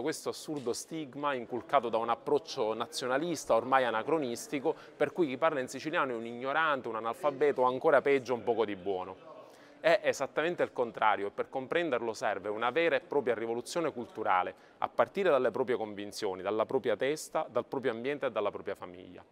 questo assurdo stigma inculcato da un approccio nazionalista ormai anacronistico per cui chi parla in siciliano è un ignorante, un analfabeto o ancora peggio un poco di buono. È esattamente il contrario e per comprenderlo serve una vera e propria rivoluzione culturale, a partire dalle proprie convinzioni, dalla propria testa, dal proprio ambiente e dalla propria famiglia.